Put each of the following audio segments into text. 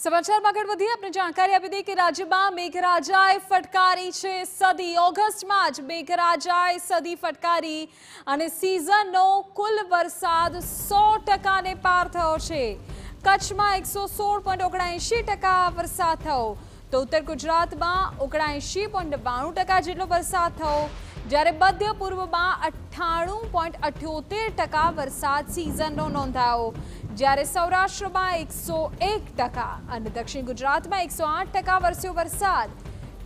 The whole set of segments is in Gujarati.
સમાચારમાં આગળ વધીએ આપણે જાણકારી આપી દઈએ કે રાજ્યમાં મેઘરાજાએ ફટકારી છે સદી ઓગસ્ટમાં જ મેઘરાજાએ સદી ફટકારી અને સિઝનનો કુલ વરસાદ સો ટકાને પાર થયો છે કચ્છમાં એકસો સોળ પોઈન્ટ ઓગણએંશી ટકા વરસાદ થયો તો ઉત્તર ગુજરાતમાં ઓગણએંશી પોઈન્ટ બાણું ટકા જેટલો વરસાદ થયો જ્યારે મધ્ય પૂર્વમાં અઠ્ઠાણું પોઈન્ટ અઠ્યોતેર ટકા વરસાદ સિઝનનો નોંધાયો જ્યારે સૌરાષ્ટ્રમાં એકસો એક ટકા અને દક્ષિણ ગુજરાતમાં એકસો આઠ ટકા વરસ્યો વરસાદ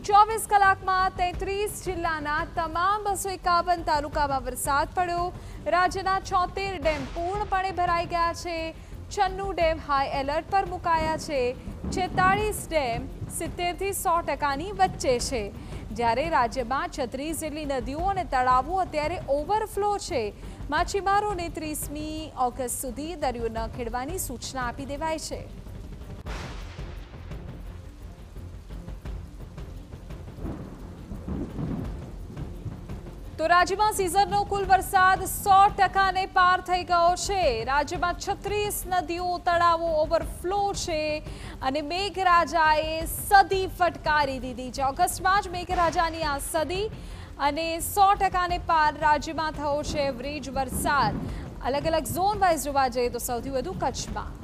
ચોવીસ કલાકમાં તેત્રીસ જિલ્લાના તમામ બસો એકાવન તાલુકામાં વરસાદ પડ્યો રાજ્યના છોતેર ડેમ પૂર્ણપણે ભરાઈ ગયા છે છન્નું ડેમ હાઈ એલર્ટ પર મુકાયા છે છેતાળીસ ડેમ સિત્તેરથી સો ટકાની વચ્ચે છે જ્યારે રાજ્યમાં છત્રીસ જેટલી નદીઓ અને તળાવો અત્યારે ઓવરફ્લો છે માછીમારોને ત્રીસમી ઓગસ્ટ સુધી દરિયો ન ખેડવાની સૂચના આપી દેવાય છે તો રાજ્યમાં સિઝનનો કુલ વરસાદ સો ટકાને પાર થઈ ગયો છે રાજ્યમાં છત્રીસ નદીઓ તળાવો ઓવરફ્લો છે અને મેઘરાજાએ સદી ફટકારી દીધી છે ઓગસ્ટમાં જ મેઘરાજાની આ સદી અને સો ટકાને પાર રાજ્યમાં થયો છે એવરેજ વરસાદ અલગ અલગ ઝોન વાઇઝ જોવા જઈએ તો સૌથી વધુ કચ્છમાં